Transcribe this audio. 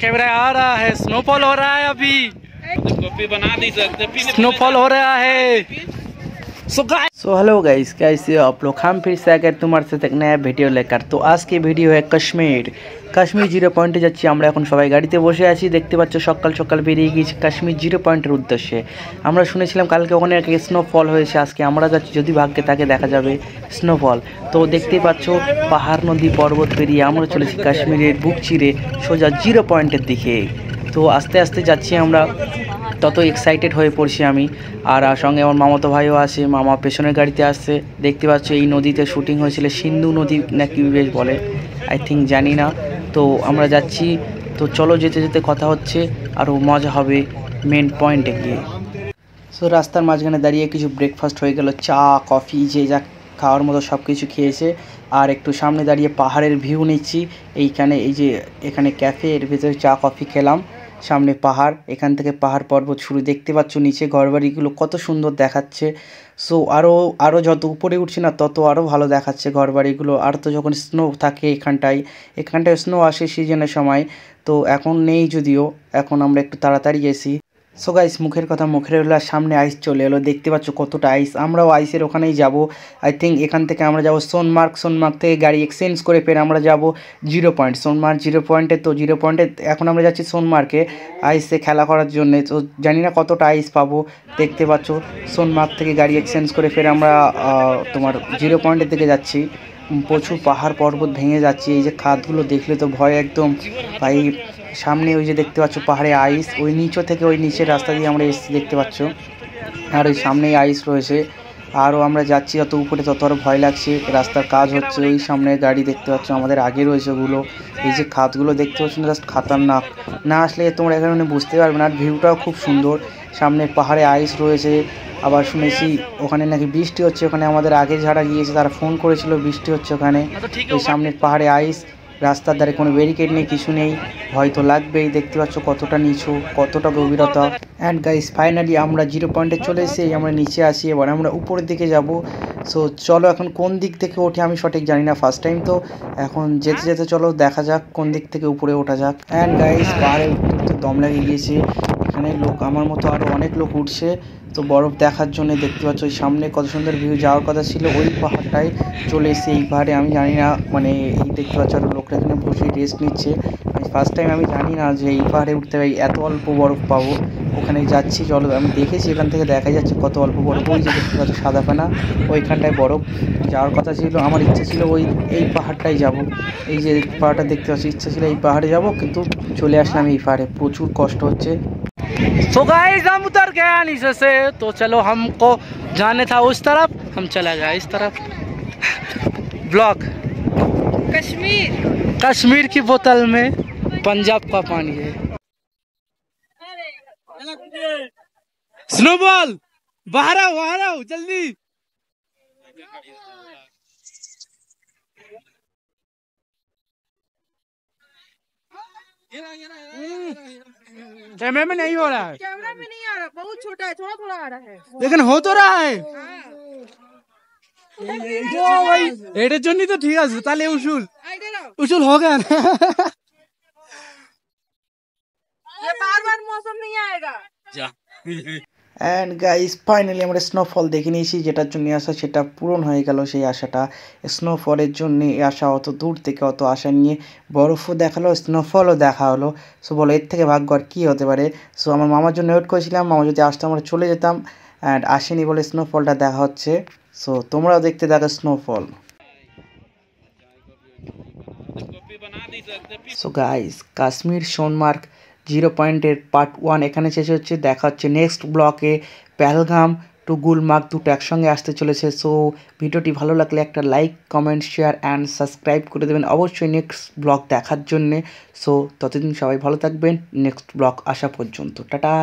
Camera आ रहा है snowfall हो रहा है अभी कॉपी बना दी सर स्नोफॉल हो रहा है सो सो हेलो गाइस कैसे हो आप लोग हम फिर से आकर तुम्हारे साथ एक नया वीडियो लेकर तो आज की वीडियो है कश्मीर কাশ্মীর জিরো পয়েন্টে যাচ্ছি আমরা এখন সবাই গাড়িতে বসে আছি দেখতে পাচ্ছ সকাল সকাল বেরিয়ে গিয়েছি কাশ্মীর জিরো পয়েন্টের উদ্দেশ্যে আমরা শুনেছিলাম কালকে ওখানে স্নোফল হয়েছে আজকে আমরা যাচ্ছি যদি ভাগ্যে তাকে দেখা যাবে স্নোফল তো দেখতে পাচ্ছ পাহাড় নদী পর্বত পেরিয়ে আমরা চলেছি কাশ্মীরের বুক চিরে সোজা জিরো পয়েন্টের দিকে তো আস্তে আস্তে যাচ্ছি আমরা তত এক্সাইটেড হয়ে পড়ছি আমি আর সঙ্গে আমার মামাতো ভাইও আছে মামা পেছনের গাড়িতে আসছে দেখতে পাচ্ছ এই নদীতে শুটিং হয়েছিল সিন্ধু নদী না কি বেশ বলে আই থিঙ্ক জানি না তো আমরা যাচ্ছি তো চলো যেতে যেতে কথা হচ্ছে আরও মজা হবে মেন পয়েন্টে গিয়ে সো রাস্তার মাঝখানে দাঁড়িয়ে কিছু ব্রেকফাস্ট হয়ে গেল চা কফি যে যা খাওয়ার মতো সব কিছু খেয়েছে আর একটু সামনে দাঁড়িয়ে পাহাড়ের ভিউ নিচ্ছি এইখানে এই যে এখানে ক্যাফে এর ভিতরে চা কফি খেলাম সামনে পাহাড় এখান থেকে পাহাড় পর্বত শুরু দেখতে পাচ্ছ নিচে ঘরবাড়িগুলো কত সুন্দর দেখাচ্ছে সো আরও আরও যত উপরে উঠছে না তত আরও ভালো দেখাচ্ছে ঘরবাড়িগুলো আর তো যখন স্নো থাকে এখানটায় এখানটায় স্নো আসে সিজনের সময় তো এখন নেই যদিও এখন আমরা একটু তাড়াতাড়ি গেছি সো গাইস মুখের কথা মুখের এলো সামনে আইস চলে এলো দেখতে পাচ্ছ কতটা আইস আমরাও আইসের ওখানেই যাব আই থিঙ্ক এখান থেকে আমরা যাব সোনমার্ক সোনমার্ক থেকে গাড়ি এক্সচেঞ্জ করে ফের আমরা যাব জিরো পয়েন্ট সোনমার্ক জিরো পয়েন্টে তো জিরো পয়েন্টে এখন আমরা যাচ্ছি সোনমার্কে আইসে খেলা করার জন্য তো জানি না কতটা আইস পাবো দেখতে পাচ্ছ সোনমার্ক থেকে গাড়ি এক্সচেঞ্জ করে ফের আমরা তোমার জিরো পয়েন্টের দিকে যাচ্ছি প্রচুর পাহাড় পর্বত ভেঙে যাচ্ছি এই যে খাদগুলো দেখলে তো ভয় একদম ভাই সামনে ওই যে দেখতে পাচ্ছ পাহাড়ে আইস ওই নিচো থেকে ওই নিচের রাস্তা দিয়ে আমরা এসছি দেখতে পাচ্ছ আর ওই সামনেই আইস রয়েছে আরও আমরা যাচ্ছি যত উপরে তত আরও ভয় লাগছে রাস্তার কাজ হচ্ছে ওই সামনে গাড়ি দেখতে পাচ্ছ আমাদের আগে রয়েছে ওগুলো এই যে খাতগুলো দেখতে পাচ্ছ না জাস্ট খাতারনাক না আসলে তোমরা এখানে বুঝতে পারবে না আর ভিউটাও খুব সুন্দর সামনে পাহাড়ে আইস রয়েছে আবার শুনেছি ওখানে নাকি বৃষ্টি হচ্ছে ওখানে আমাদের আগে যারা গিয়েছে তারা ফোন করেছিল বৃষ্টি হচ্ছে ওখানে ওই আচ্ছা, সামনের পাহাড়ে আইস রাস্তার ধারে কোনো ব্যারিকেড নেই কিছু নেই হয়তো লাগবেই দেখতে পাচ্ছ কতটা নিচু কতটা গভীরতা অ্যান্ড গাইস ফাইনালি আমরা জিরো পয়েন্টে চলে এসে আমরা নিচে আসি এবার আমরা উপরের দিকে যাব সো চলো এখন কোন দিক থেকে ওঠে আমি সঠিক জানি না ফার্স্ট টাইম তো এখন যেতে যেতে চলো দেখা যাক কোন দিক থেকে উপরে ওঠা যাক অ্যান্ড গাইস পাহাড়ে দম লাগিয়ে গিয়েছে এখানে লোক আমার মতো আরও অনেক লোক উঠছে তো বরফ দেখার জন্য দেখতে পাচ্ছ ওই সামনে কত সুন্দর ভিউ যাওয়ার কথা ছিল ওই পাহাড়টায় চলে এসেছি এই পাহাড়ে আমি জানি না মানে এই দেখতে পাচ্ছ আরও লোকটা এখানে বসে রেস্ট নিচ্ছে আমি ফার্স্ট টাইম আমি জানি না যে এই পাহাড়ে উঠতে পারি এত অল্প বরফ পাবো ওখানে যাচ্ছি চলো আমি দেখেছি এখান থেকে দেখা যাচ্ছে কত অল্প বরফ ওই যে দেখতে পাচ্ছ সাদা পানা ওইখানটায় বরফ যাওয়ার কথা ছিল আমার ইচ্ছে ছিল ওই এই পাহাড়টায় যাব এই যে পাহাড়টা দেখতে পাচ্ছি ইচ্ছা ছিল এই পাহাড়ে যাব কিন্তু চলে আসলাম এই পাহাড়ে প্রচুর কষ্ট হচ্ছে तो गाइस हम उतर गया नीचे से तो चलो हमको जाने था उस तरफ हम चला गया इस तरफ ब्लॉक कश्मीर कश्मीर की बोतल में पंजाब का पानी है स्नोबॉल बाहर आओ बाहर आओ जल्दी कैमरे हम्म. में नहीं हो रहा है कैमरा में नहीं आ रहा बहुत छोटा है थोड़ा थोड़ा आ रहा है लेकिन हो तो रहा है हाँ। तो बार बार मौसम नहीं आएगा जा অ্যান্ড গাইস ফাইনালি আমরা স্নোফল দেখে নিয়েছি যেটার জন্য আসা সেটা পূরণ হয়ে গেল সেই আশাটা স্নোফলের জন্যে আসা অত দূর থেকে অত আশা নিয়ে বরফও দেখালো স্নোফলও দেখা হলো সো বলো এর থেকে ভাগ্য আর কী হতে পারে সো আমার মামার জন্য ওয়েট করেছিলাম মামা যদি আসতো আমরা চলে যেতাম অ্যান্ড আসেনি বলে স্নোফলটা দেখা হচ্ছে সো তোমরাও দেখতে দেখো snowfall so guys Kashmir Sonamarg zero পয়েন্টের পার্ট ওয়ান এখানে শেষ হচ্ছে দেখা হচ্ছে নেক্সট ব্লকে প্যালগাম টু গুলমার্গ দুটো একসঙ্গে আসতে চলেছে সো ভিডিওটি ভালো লাগলে একটা like comment share and subscribe করে দেবেন অবশ্যই নেক্সট ব্লক দেখার জন্যে সো ততদিন সবাই ভালো থাকবেন নেক্সট ব্লক আসা পর্যন্ত টাটা